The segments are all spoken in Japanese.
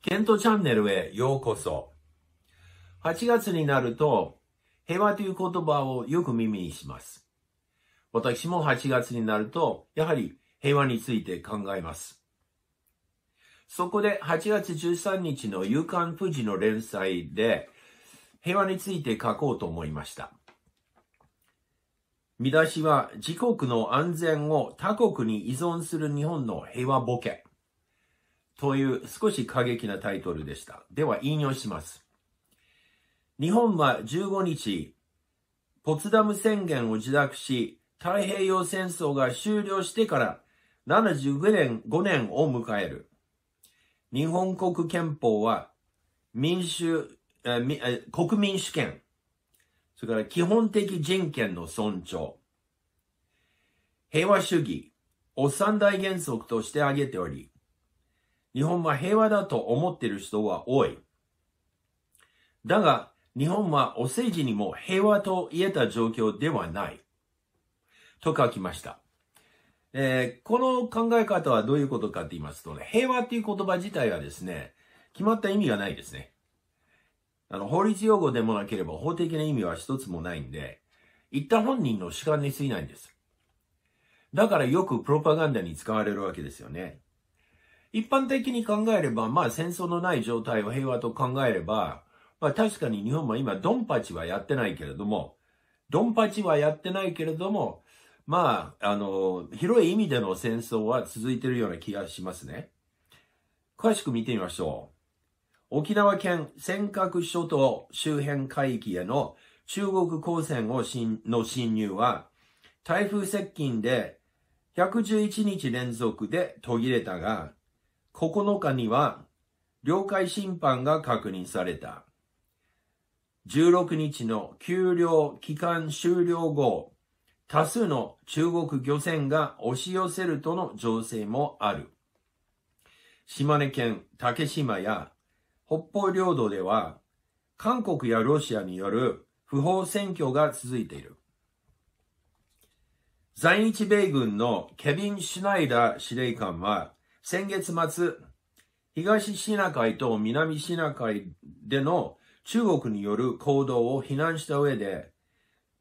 ケントチャンネルへようこそ。8月になると、平和という言葉をよく耳にします。私も8月になると、やはり平和について考えます。そこで8月13日の夕刊富士の連載で、平和について書こうと思いました。見出しは、自国の安全を他国に依存する日本の平和ボケ。という少し過激なタイトルでした。では引用します。日本は15日、ポツダム宣言を受諾し、太平洋戦争が終了してから75年 ,5 年を迎える。日本国憲法は民主、国民主権、それから基本的人権の尊重、平和主義お三大原則として挙げており、日本は平和だと思っている人は多い。だが、日本はお世辞にも平和と言えた状況ではない。と書きました。えー、この考え方はどういうことかって言いますとね、平和っていう言葉自体はですね、決まった意味がないですね。あの、法律用語でもなければ法的な意味は一つもないんで、言った本人の主観に過ぎないんです。だからよくプロパガンダに使われるわけですよね。一般的に考えれば、まあ戦争のない状態を平和と考えれば、まあ確かに日本も今ドンパチはやってないけれども、ドンパチはやってないけれども、まあ、あの、広い意味での戦争は続いてるような気がしますね。詳しく見てみましょう。沖縄県尖閣諸島周辺海域への中国公船をの侵入は、台風接近で111日連続で途切れたが、9日には領海侵犯が確認された。16日の給料期間終了後、多数の中国漁船が押し寄せるとの情勢もある。島根県竹島や北方領土では、韓国やロシアによる不法占拠が続いている。在日米軍のケビン・シュナイダー司令官は、先月末、東シナ海と南シナ海での中国による行動を非難した上で、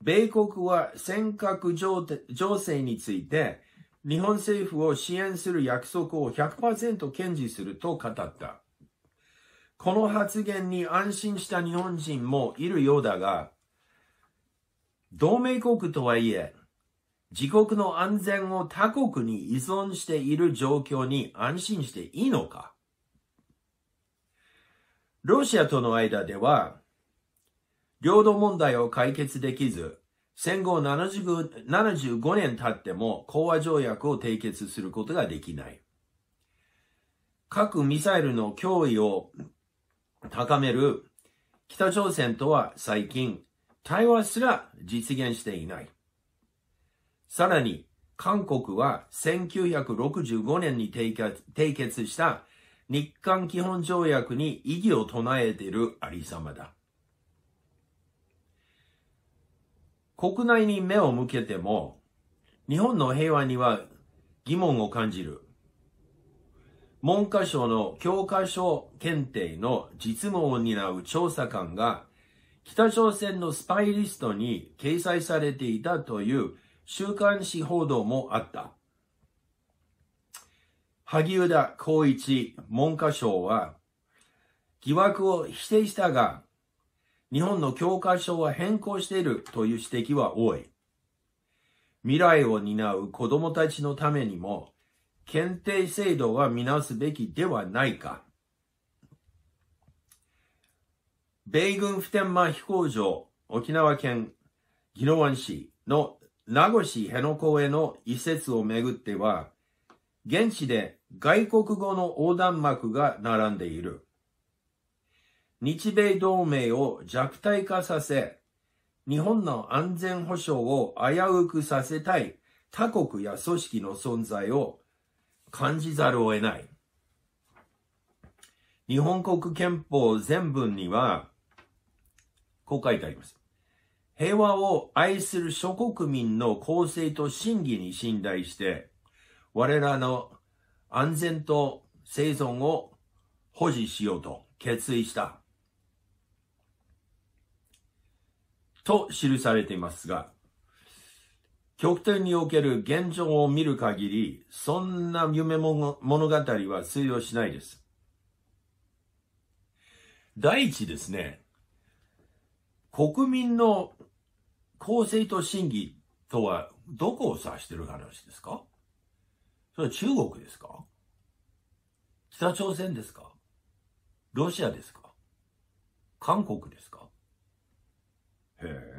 米国は尖閣情勢について、日本政府を支援する約束を100%堅持すると語った。この発言に安心した日本人もいるようだが、同盟国とはいえ、自国の安全を他国に依存している状況に安心していいのかロシアとの間では、領土問題を解決できず、戦後75 75年経っても講和条約を締結することができない。核ミサイルの脅威を高める北朝鮮とは最近対話すら実現していない。さらに、韓国は1965年に締結した日韓基本条約に異議を唱えているありさまだ。国内に目を向けても、日本の平和には疑問を感じる。文科省の教科書検定の実務を担う調査官が、北朝鮮のスパイリストに掲載されていたという週刊誌報道もあった。萩生田光一文科省は、疑惑を否定したが、日本の教科書は変更しているという指摘は多い。未来を担う子供たちのためにも、検定制度は見直すべきではないか。米軍普天間飛行場、沖縄県宜野湾市の名護市辺野古への移設をめぐっては、現地で外国語の横断幕が並んでいる。日米同盟を弱体化させ、日本の安全保障を危うくさせたい他国や組織の存在を感じざるを得ない。日本国憲法全文には、こう書いてあります。平和を愛する諸国民の公正と真偽に信頼して、我らの安全と生存を保持しようと決意した。と記されていますが、極点における現状を見る限り、そんな夢物語は通用しないです。第一ですね、国民の公正と審議とはどこを指している話ですかそれは中国ですか北朝鮮ですかロシアですか韓国ですかへえ。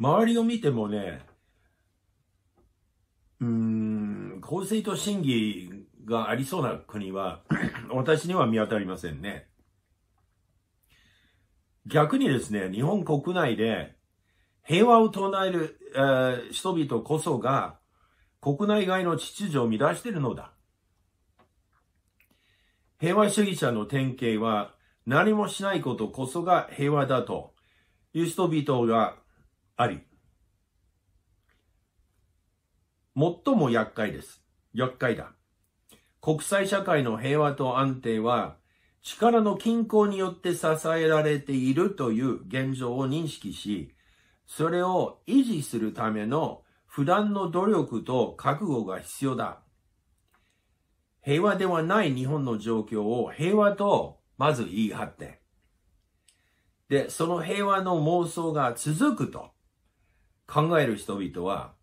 周りを見てもね、うーん、公正と審議がありそうな国は、私には見当たりませんね。逆にですね、日本国内で平和を唱える、えー、人々こそが国内外の秩序を乱しているのだ。平和主義者の典型は何もしないことこそが平和だという人々があり、最も厄介です。厄介だ。国際社会の平和と安定は、力の均衡によって支えられているという現状を認識し、それを維持するための普段の努力と覚悟が必要だ。平和ではない日本の状況を平和とまず言い張って。で、その平和の妄想が続くと。考える人々は、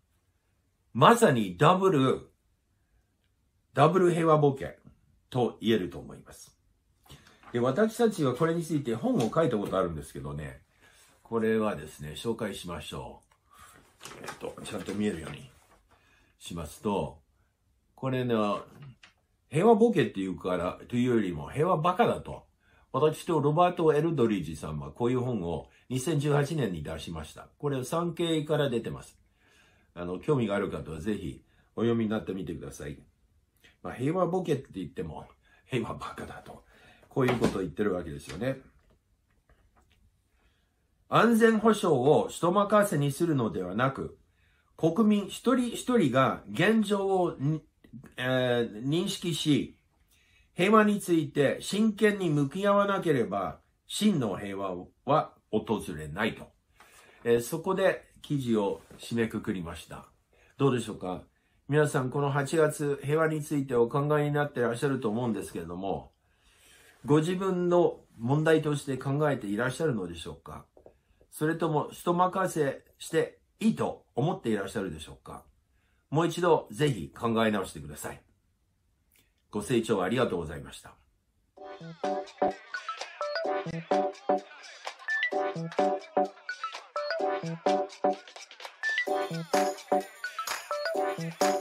まさにダブル、ダブル平和ボケと言えると思います。で、私たちはこれについて本を書いたことあるんですけどね、これはですね、紹介しましょう。えっ、と、ちゃんと見えるようにしますと、これの、平和ボケっていうから、というよりも平和バカだと私とロバート・エルドリージさんはこういう本を2018年に出しました。これ産経から出てます。あの、興味がある方はぜひお読みになってみてください。まあ、平和ボケって言っても、平和バカだと。こういうことを言ってるわけですよね。安全保障を人任せにするのではなく、国民一人一人が現状を、えー、認識し、平和について真剣に向き合わなければ、真の平和は訪れないと。えー、そこで記事を締めくくりました。どうでしょうか皆さん、この8月、平和についてお考えになってらっしゃると思うんですけれども、ご自分の問題として考えていらっしゃるのでしょうかそれとも、人任せしていいと思っていらっしゃるでしょうかもう一度、ぜひ考え直してください。ご清聴ありがとうございました。Thank you.